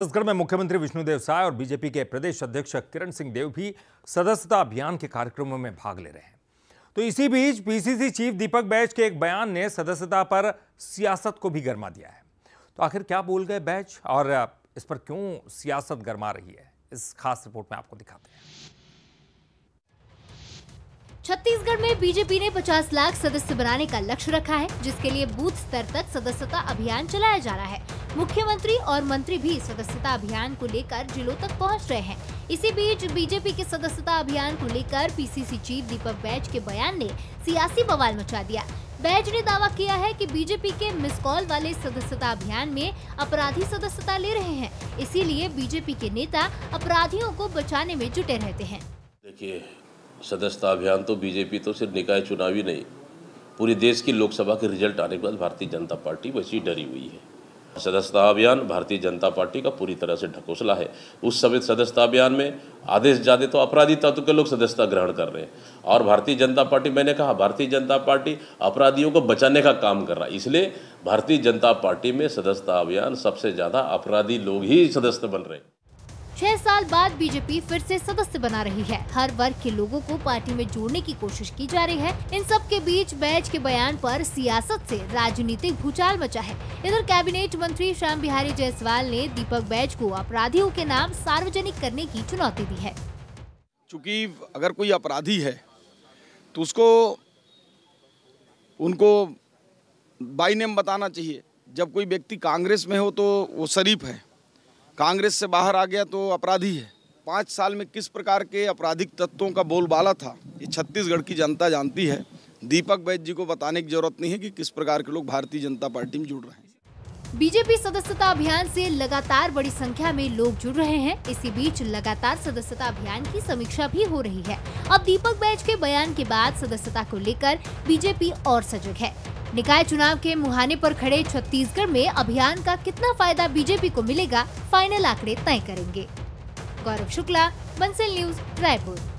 छत्तीसगढ़ में मुख्यमंत्री विष्णुदेव साय और बीजेपी के प्रदेश अध्यक्ष किरण सिंह देव भी सदस्यता अभियान के कार्यक्रमों में भाग ले रहे हैं तो इसी बीच पीसीसी चीफ दीपक बैज के एक बयान ने सदस्यता पर सियासत को भी गर्मा दिया है तो आखिर क्या बोल गए बैज और इस पर क्यों सियासत गर्मा रही है इस खास रिपोर्ट में आपको दिखाते हैं छत्तीसगढ़ में बीजेपी ने 50 लाख सदस्य बनाने का लक्ष्य रखा है जिसके लिए बूथ स्तर तक सदस्यता अभियान चलाया जा रहा है मुख्यमंत्री और मंत्री भी सदस्यता अभियान को लेकर जिलों तक पहुंच रहे हैं इसी बीच बीजेपी के सदस्यता अभियान को लेकर पीसीसी चीफ दीपक बैज के बयान ने सियासी बवाल मचा दिया बैज ने दावा किया है कि बीजेपी के मिस कॉल वाले सदस्यता अभियान में अपराधी सदस्यता ले रहे हैं इसीलिए बीजेपी के नेता अपराधियों को बचाने में जुटे रहते हैं देखिए सदस्यता अभियान तो बीजेपी तो सिर्फ निकाय चुनावी नहीं पूरे देश की लोकसभा के रिजल्ट आने के बाद भारतीय जनता पार्टी वैसी डरी हुई है सदस्यता अभियान भारतीय जनता पार्टी का पूरी तरह से ढकोसला है उस समय सदस्यता अभियान में आदेश ज़्यादा तो अपराधी तत्व के लोग सदस्यता ग्रहण कर रहे हैं और भारतीय जनता पार्टी मैंने कहा भारतीय जनता पार्टी अपराधियों को बचाने का काम कर रहा है इसलिए भारतीय जनता पार्टी में सदस्यता अभियान सबसे ज़्यादा अपराधी लोग ही सदस्य बन रहे हैं छह साल बाद बीजेपी फिर से सदस्य बना रही है हर वर्ग के लोगों को पार्टी में जोड़ने की कोशिश की जा रही है इन सब के बीच बैज के बयान पर सियासत से राजनीतिक भूचाल मचा है इधर कैबिनेट मंत्री श्याम बिहारी जायसवाल ने दीपक बैज को अपराधियों के नाम सार्वजनिक करने की चुनौती दी है चूँकि अगर कोई अपराधी है तो उसको उनको बाई नेम बताना चाहिए जब कोई व्यक्ति कांग्रेस में हो तो वो शरीफ है कांग्रेस से बाहर आ गया तो अपराधी है पाँच साल में किस प्रकार के आपराधिक तत्वों का बोलबाला था ये छत्तीसगढ़ की जनता जानती है दीपक बैद जी को बताने की जरूरत नहीं है कि किस प्रकार के लोग भारतीय जनता पार्टी में जुड़ रहे हैं बीजेपी सदस्यता अभियान से लगातार बड़ी संख्या में लोग जुड़ रहे हैं इसी बीच लगातार सदस्यता अभियान की समीक्षा भी हो रही है अब दीपक बैज के बयान के बाद सदस्यता को लेकर बीजेपी और सजग है निकाय चुनाव के मुहाने पर खड़े छत्तीसगढ़ में अभियान का कितना फायदा बीजेपी को मिलेगा फाइनल आंकड़े तय करेंगे गौरव शुक्ला बंसल न्यूज रायपुर